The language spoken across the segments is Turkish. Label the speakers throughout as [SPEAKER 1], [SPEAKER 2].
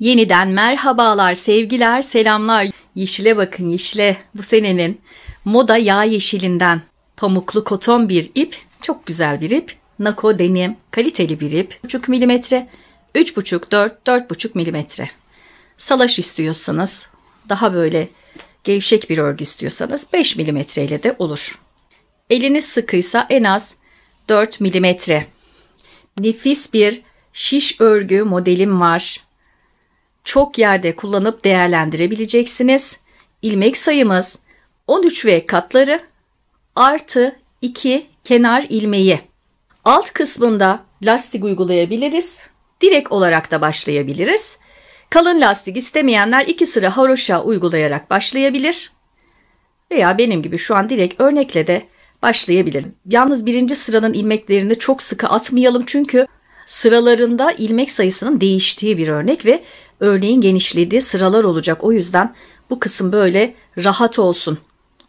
[SPEAKER 1] Yeniden merhabalar, sevgiler, selamlar. Yeşile bakın yeşile. Bu senenin moda yağ yeşilinden pamuklu koton bir ip. Çok güzel bir ip. Nako denim. Kaliteli bir ip. 3,5 mm 3,5, 4, 4,5 mm Salaş istiyorsanız daha böyle gevşek bir örgü istiyorsanız 5 mm ile de olur. Eliniz sıkıysa en az 4 mm Nefis bir şiş örgü modelim var çok yerde kullanıp değerlendirebileceksiniz. İlmek sayımız 13 ve katları artı 2 kenar ilmeği. Alt kısmında lastik uygulayabiliriz. Direkt olarak da başlayabiliriz. Kalın lastik istemeyenler iki sıra haroşa uygulayarak başlayabilir. Veya benim gibi şu an direkt örnekle de başlayabilirim. Yalnız birinci sıranın ilmeklerini çok sıkı atmayalım çünkü sıralarında ilmek sayısının değiştiği bir örnek ve örneğin genişlediği sıralar olacak. O yüzden bu kısım böyle rahat olsun.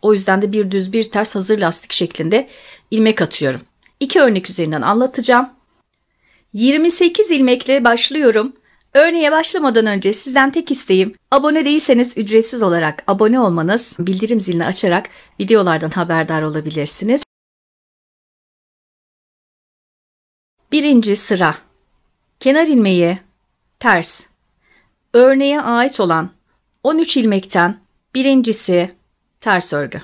[SPEAKER 1] O yüzden de bir düz bir ters hazır lastik şeklinde ilmek atıyorum. İki örnek üzerinden anlatacağım. 28 ilmekle başlıyorum. Örneğe başlamadan önce sizden tek isteğim abone değilseniz ücretsiz olarak abone olmanız,
[SPEAKER 2] bildirim zilini açarak videolardan haberdar olabilirsiniz. Birinci sıra. Kenar ilmeği ters. Örneğe ait olan 13 ilmekten birincisi ters örgü.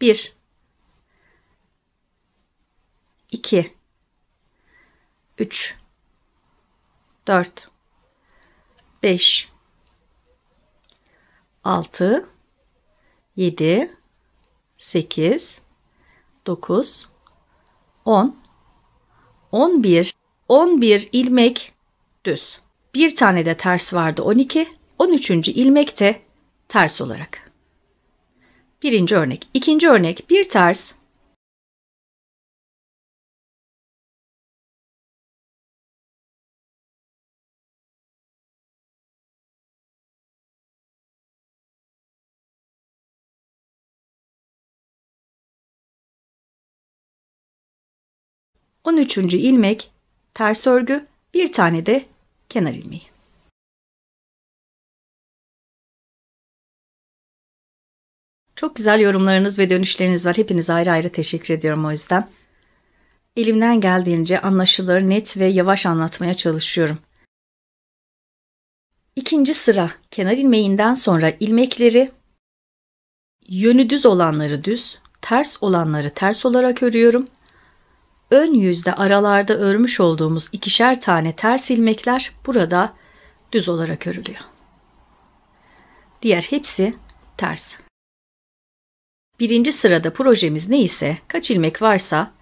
[SPEAKER 2] 1 2
[SPEAKER 1] 3 4 5 6 7 8 9 10 11 11 ilmek düz. Bir tane de ters vardı 12.
[SPEAKER 2] 13. ilmek de ters olarak. Birinci örnek. ikinci örnek bir ters 13. ilmek, ters örgü, bir tane de kenar ilmeği. Çok güzel yorumlarınız ve dönüşleriniz var. Hepinize ayrı ayrı teşekkür ediyorum o yüzden. Elimden geldiğince anlaşılır,
[SPEAKER 1] net ve yavaş anlatmaya çalışıyorum. İkinci sıra kenar ilmeğinden sonra ilmekleri yönü düz olanları düz, ters olanları ters olarak örüyorum. Ön yüzde aralarda örmüş olduğumuz ikişer tane ters ilmekler burada düz olarak örülüyor. Diğer hepsi ters. Birinci sırada projemiz ne ise kaç ilmek varsa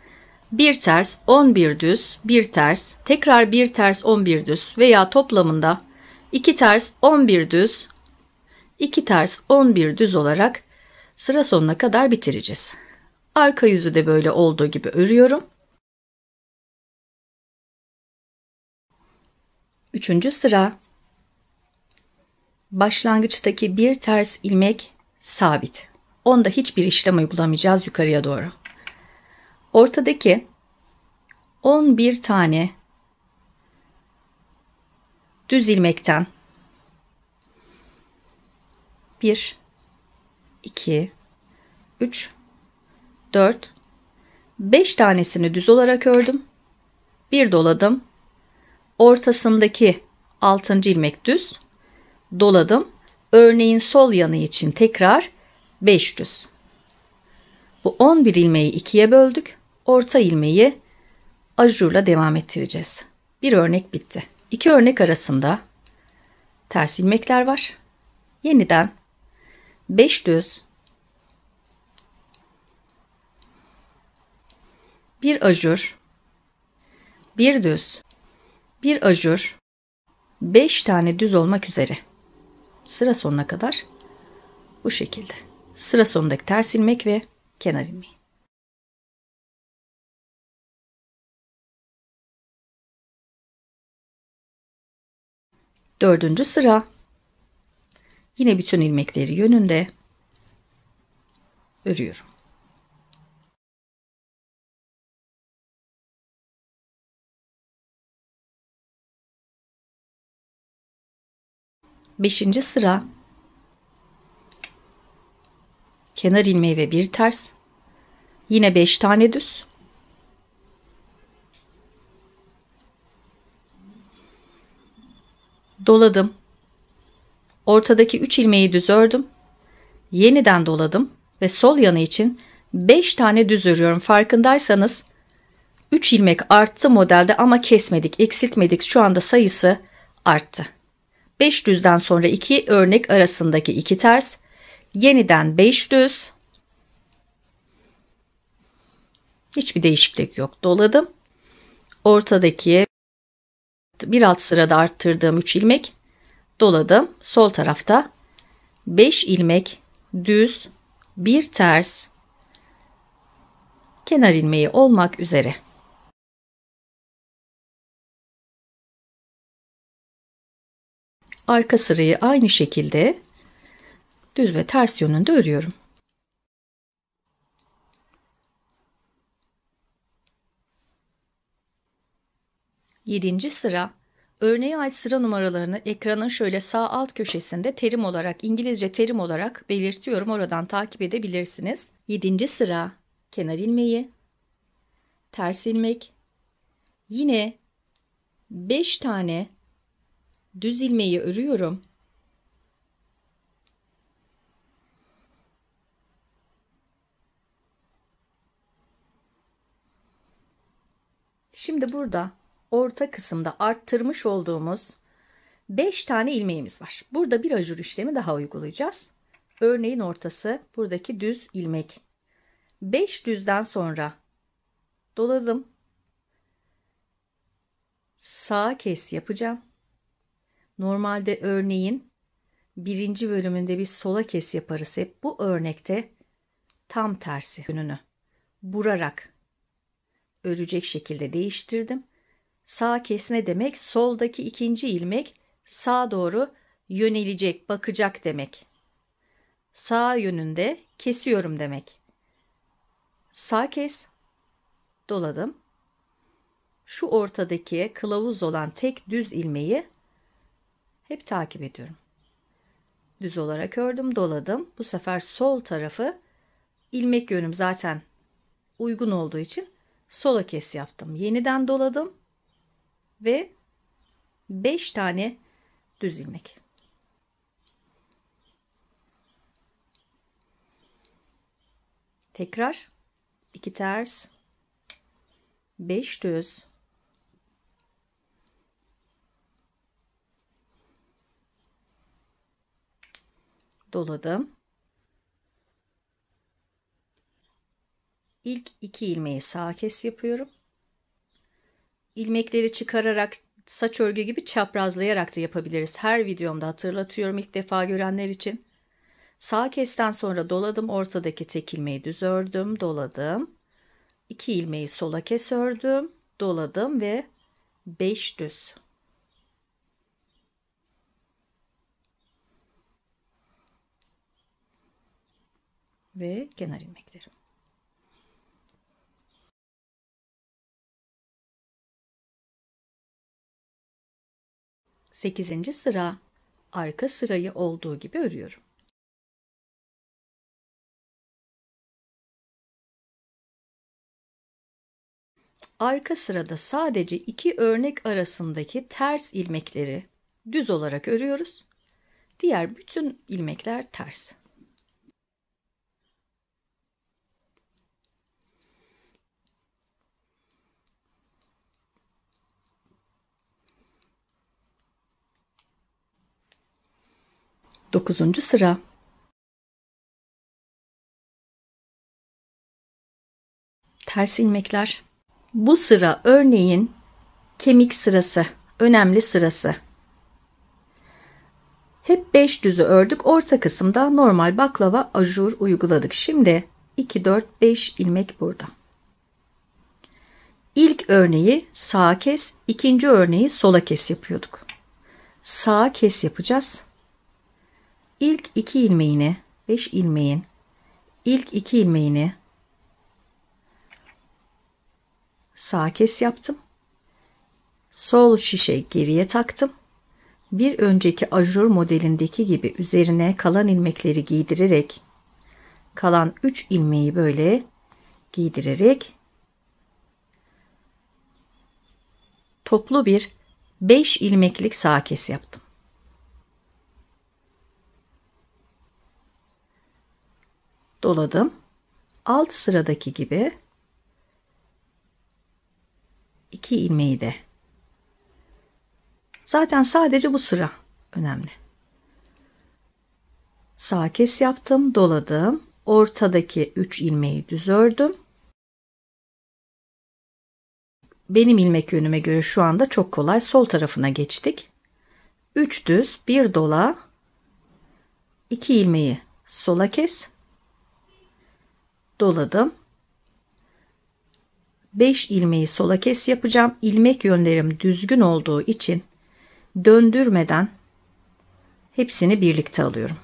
[SPEAKER 1] bir ters 11 düz bir ters tekrar bir ters 11 düz veya toplamında 2 ters 11 düz 2 ters 11 düz olarak sıra sonuna kadar bitireceğiz.
[SPEAKER 2] Arka yüzü de böyle olduğu gibi örüyorum. 3. sıra
[SPEAKER 1] başlangıçtaki bir ters ilmek sabit. Onda hiçbir işlem uygulamayacağız yukarıya doğru. Ortadaki 11 tane düz ilmekten 1 2 3 4 5 tanesini düz olarak ördüm. Bir doladım ortasındaki 6. ilmek düz doladım. Örneğin sol yanı için tekrar 5 düz. Bu 11 ilmeği ikiye böldük. Orta ilmeği ajurla devam ettireceğiz. Bir örnek bitti. İki örnek arasında ters ilmekler var. Yeniden 5 düz bir ajur bir düz bir ajur, 5 tane düz olmak üzere
[SPEAKER 2] sıra sonuna kadar bu şekilde. Sıra sonundaki ters ilmek ve kenar ilmeği. Dördüncü sıra yine bütün ilmekleri yönünde örüyorum. 5. sıra kenar ilmeği ve bir ters
[SPEAKER 1] yine 5 tane düz doladım ortadaki 3 ilmeği düz ördüm yeniden doladım ve sol yanı için 5 tane düz örüyorum farkındaysanız 3 ilmek arttı modelde ama kesmedik eksiltmedik şu anda sayısı arttı düzden sonra iki örnek arasındaki iki ters. Yeniden düz. Hiçbir değişiklik yok. Doladım. Ortadaki bir alt sırada arttırdığım 3 ilmek doladım. Sol tarafta 5 ilmek düz bir ters
[SPEAKER 2] kenar ilmeği olmak üzere arka sırayı aynı şekilde düz ve ters yönünde örüyorum.
[SPEAKER 1] Yedinci sıra Örneğe ait sıra numaralarını ekranın şöyle sağ alt köşesinde terim olarak İngilizce terim olarak belirtiyorum. Oradan takip edebilirsiniz. Yedinci sıra kenar ilmeği, ters ilmek. Yine 5 tane düz ilmeği örüyorum. Şimdi burada orta kısımda arttırmış olduğumuz 5 tane ilmeğimiz var. Burada bir ajur işlemi daha uygulayacağız. Örneğin ortası buradaki düz ilmek. 5 düzden sonra doladım. Sağ kes yapacağım. Normalde örneğin birinci bölümünde biz sola kes yaparız hep. Bu örnekte tam tersi yönünü burarak örecek şekilde değiştirdim. Sağ kes ne demek? Soldaki ikinci ilmek sağa doğru yönelecek, bakacak demek. Sağ yönünde kesiyorum demek. Sağ kes, doladım. Şu ortadaki kılavuz olan tek düz ilmeği hep takip ediyorum. Düz olarak ördüm, doladım. Bu sefer sol tarafı ilmek yönüm zaten uygun olduğu için sola kes yaptım. Yeniden doladım ve 5 tane düz ilmek. Tekrar 2 ters 5 düz doladım. İlk iki ilmeği sağ kes yapıyorum. İlmekleri çıkararak saç örgü gibi çaprazlayarak da yapabiliriz. Her videomda hatırlatıyorum ilk defa görenler için. Sağ kesten sonra doladım. Ortadaki tek ilmeği düz ördüm. Doladım. 2 ilmeği sola kes ördüm. Doladım ve 5 düz.
[SPEAKER 2] ve kenar ilmekleri. Sekizinci sıra arka sırayı olduğu gibi örüyorum. Arka sırada sadece iki
[SPEAKER 1] örnek arasındaki ters ilmekleri düz olarak örüyoruz. Diğer bütün ilmekler ters.
[SPEAKER 2] Dokuzuncu sıra. Ters ilmekler. Bu sıra örneğin
[SPEAKER 1] kemik sırası, önemli sırası. Hep 5 düzü ördük. Orta kısımda normal baklava ajur uyguladık. Şimdi 2, 4, 5 ilmek burada. İlk örneği sağa kes, ikinci örneği sola kes yapıyorduk. Sağa kes yapacağız ilk iki ilmeğini 5 ilmeğin ilk iki ilmeğini sağ kes yaptım. Sol şişe geriye taktım. Bir önceki ajur modelindeki gibi üzerine kalan ilmekleri giydirerek kalan 3 ilmeği böyle giydirerek toplu bir 5 ilmeklik sağ kes yaptım. doladım. Alt sıradaki gibi 2 ilmeği de zaten sadece bu sıra önemli. Sağ kes yaptım, doladım. Ortadaki 3 ilmeği düz ördüm. Benim ilmek yönüme göre şu anda çok kolay sol tarafına geçtik. 3 düz, 1 dola, 2 ilmeği sola kes, doladım. 5 ilmeği sola kes yapacağım. İlmek yönlerim düzgün olduğu için döndürmeden hepsini birlikte alıyorum.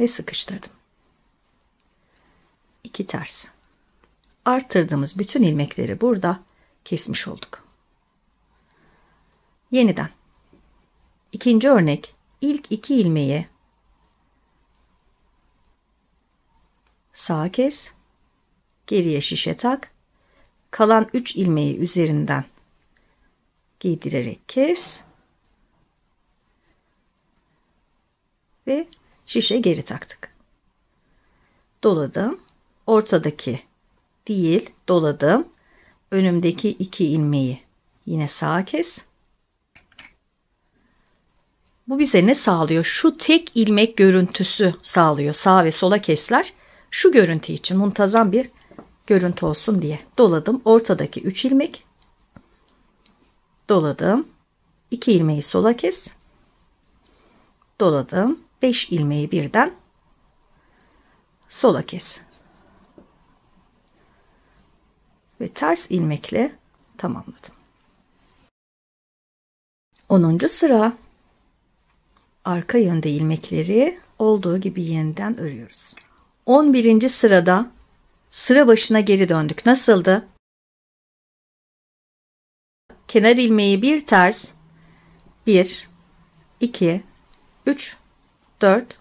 [SPEAKER 1] Ve sıkıştırdım. 2 ters. Artırdığımız bütün ilmekleri burada kesmiş olduk. Yeniden. İkinci örnek İlk iki ilmeği Sağa kes. Geriye şişe tak. Kalan 3 ilmeği üzerinden giydirerek kes. Ve şişe geri taktık. Doladım. Ortadaki değil doladım. Önümdeki 2 ilmeği yine sağa kes. Bu bize ne sağlıyor? Şu tek ilmek görüntüsü sağlıyor. Sağ ve sola kesler. Şu görüntü için muntazam bir görüntü olsun diye doladım. Ortadaki 3 ilmek doladım. 2 ilmeği sola kes. Doladım. 5 ilmeği birden sola kes. Ve ters ilmekle tamamladım. 10. sıra arka yönde ilmekleri olduğu gibi yeniden örüyoruz. 11. sırada sıra başına geri döndük.
[SPEAKER 2] Nasıldı? Kenar ilmeği bir ters 1 2 3 4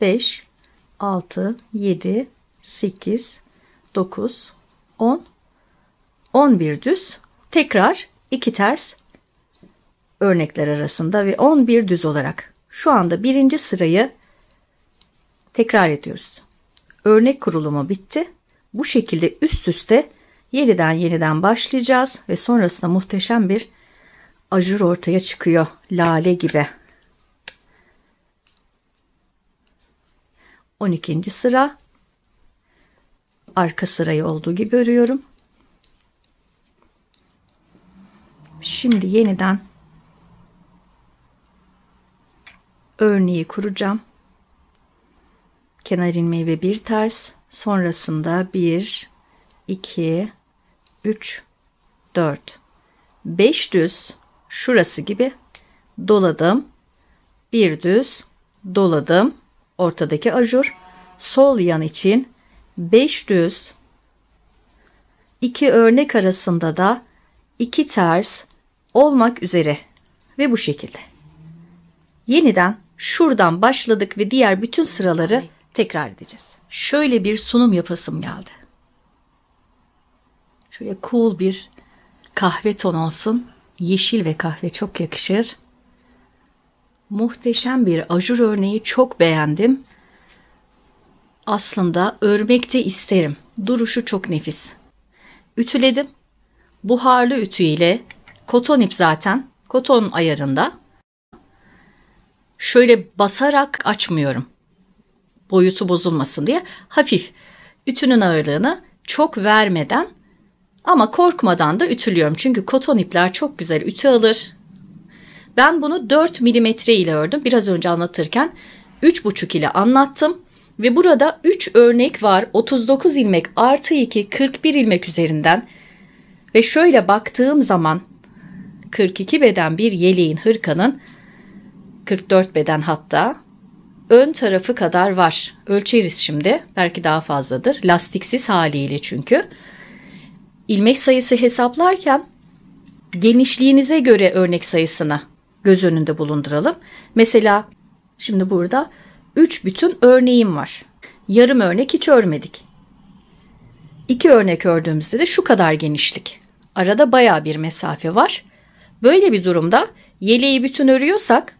[SPEAKER 1] 5 6 7 8 9 10 11 düz tekrar 2 ters örnekler arasında ve 11 düz olarak şu anda birinci sırayı tekrar ediyoruz. Örnek kurulumu bitti. Bu şekilde üst üste yeniden yeniden başlayacağız ve sonrasında muhteşem bir ajur ortaya çıkıyor. Lale gibi. 12. sıra arka sırayı olduğu gibi örüyorum. Şimdi yeniden örneği kuracağım kenar ilmeği ve bir ters sonrasında 1 2 3 4 5 düz şurası gibi doladım bir düz doladım ortadaki ajur sol yan için 5 düz iki örnek arasında da iki ters olmak üzere ve bu şekilde yeniden şuradan başladık ve diğer bütün sıraları tekrar edeceğiz. Şöyle bir sunum yapasım geldi. Şöyle cool bir kahve ton olsun. Yeşil ve kahve çok yakışır. Muhteşem bir ajur örneği çok beğendim. Aslında örmek de isterim. Duruşu çok nefis. Ütüledim. Buharlı ütü ile koton ip zaten. Koton ayarında. Şöyle basarak açmıyorum boyutu bozulmasın diye hafif ütünün ağırlığını çok vermeden ama korkmadan da ütülüyorum. Çünkü koton ipler çok güzel ütü alır. Ben bunu 4 mm ile ördüm. Biraz önce anlatırken 3,5 ile anlattım. Ve burada 3 örnek var. 39 ilmek artı 2 41 ilmek üzerinden. Ve şöyle baktığım zaman 42 beden bir yeleğin hırkanın 44 beden hatta ön tarafı kadar var. Ölçeriz şimdi. Belki daha fazladır. Lastiksiz haliyle çünkü. İlmek sayısı hesaplarken genişliğinize göre örnek sayısını göz önünde bulunduralım. Mesela şimdi burada 3 bütün örneğim var. Yarım örnek hiç örmedik. 2 örnek ördüğümüzde de şu kadar genişlik. Arada baya bir mesafe var. Böyle bir durumda yeleği bütün örüyorsak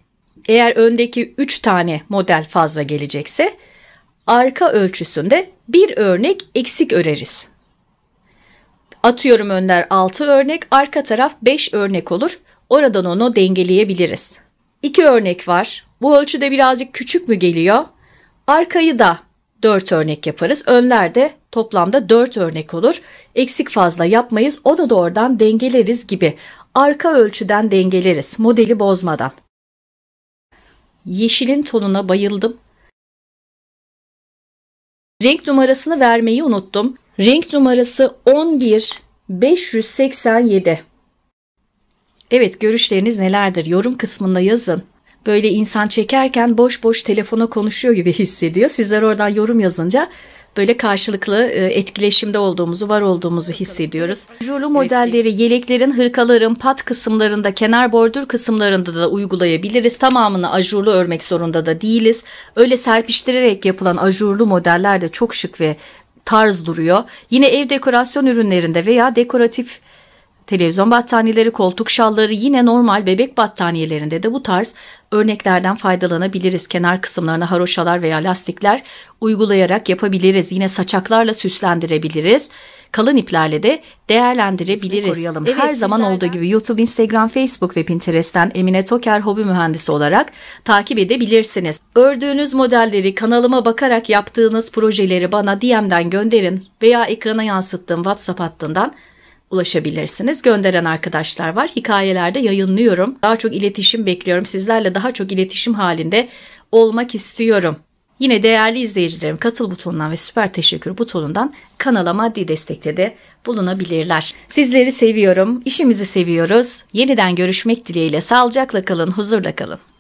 [SPEAKER 1] eğer öndeki 3 tane model fazla gelecekse arka ölçüsünde bir örnek eksik öreriz. Atıyorum önler 6 örnek, arka taraf 5 örnek olur. Oradan onu dengeleyebiliriz. İki örnek var. Bu ölçüde birazcık küçük mü geliyor? Arkayı da 4 örnek yaparız. Önler de toplamda 4 örnek olur. Eksik fazla yapmayız. Onu da oradan dengeleriz gibi. Arka ölçüden dengeleriz
[SPEAKER 2] modeli bozmadan. Yeşilin tonuna bayıldım. Renk numarasını vermeyi unuttum. Renk numarası
[SPEAKER 1] 11 587. Evet görüşleriniz nelerdir? Yorum kısmında yazın. Böyle insan çekerken boş boş telefona konuşuyor gibi hissediyor. Sizler oradan yorum yazınca böyle karşılıklı e, etkileşimde olduğumuzu, var olduğumuzu hissediyoruz. Julu modelleri yeleklerin, hırkaların, pat kısımlarında, kenar bordür kısımlarında da uygulayabiliriz. Tamamını ajurlu örmek zorunda da değiliz. Öyle serpiştirerek yapılan ajurlu modeller de çok şık ve tarz duruyor. Yine ev dekorasyon ürünlerinde veya dekoratif televizyon battaniyeleri, koltuk şalları yine normal bebek battaniyelerinde de bu tarz örneklerden faydalanabiliriz. Kenar kısımlarına haroşalar veya lastikler uygulayarak yapabiliriz. Yine saçaklarla süslendirebiliriz. Kalın iplerle de değerlendirebiliriz. Koruyalım. Evet, Her sizlerden... zaman olduğu gibi YouTube, Instagram, Facebook ve Pinterest'ten Emine Toker hobi mühendisi olarak takip edebilirsiniz. Ördüğünüz modelleri kanalıma bakarak yaptığınız projeleri bana DM'den gönderin veya ekrana yansıttığım WhatsApp hattından ulaşabilirsiniz. Gönderen arkadaşlar var. Hikayelerde yayınlıyorum. Daha çok iletişim bekliyorum. Sizlerle daha çok iletişim halinde olmak istiyorum. Yine değerli izleyicilerim katıl butonundan ve süper teşekkür butonundan kanala maddi destekte de
[SPEAKER 2] bulunabilirler. Sizleri seviyorum, işimizi seviyoruz. Yeniden görüşmek dileğiyle sağlıcakla kalın, huzurla kalın.